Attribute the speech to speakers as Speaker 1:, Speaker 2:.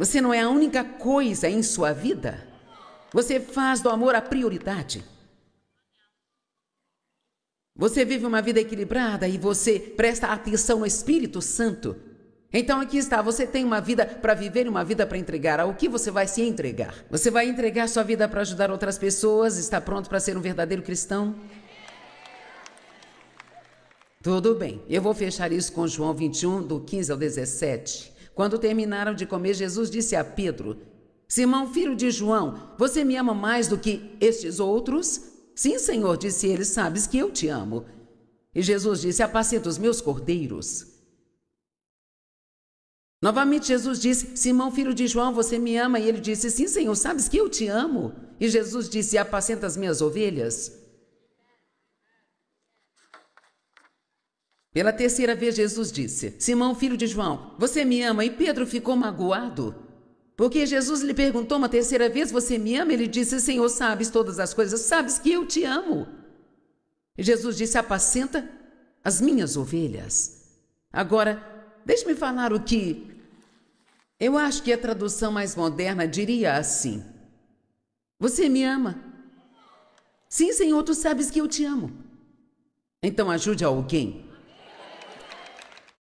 Speaker 1: Você não é a única coisa em sua vida. Você faz do amor a prioridade. Você vive uma vida equilibrada e você presta atenção no Espírito Santo. Então aqui está, você tem uma vida para viver e uma vida para entregar. Ao que você vai se entregar? Você vai entregar sua vida para ajudar outras pessoas? Está pronto para ser um verdadeiro cristão? Tudo bem, eu vou fechar isso com João 21, do 15 ao 17. Quando terminaram de comer, Jesus disse a Pedro: Simão, filho de João, você me ama mais do que estes outros? Sim, Senhor, disse ele, sabes que eu te amo. E Jesus disse: Apacenta os meus cordeiros. Novamente Jesus disse: Simão, filho de João, você me ama? E ele disse: Sim, Senhor, sabes que eu te amo. E Jesus disse: Apacenta as minhas ovelhas. Pela terceira vez, Jesus disse: Simão, filho de João, você me ama? E Pedro ficou magoado. Porque Jesus lhe perguntou uma terceira vez: Você me ama? Ele disse: Senhor, sabes todas as coisas, sabes que eu te amo. E Jesus disse: Apacenta as minhas ovelhas. Agora, deixe-me falar o que. Eu acho que a tradução mais moderna diria assim: Você me ama? Sim, Senhor, tu sabes que eu te amo. Então ajude alguém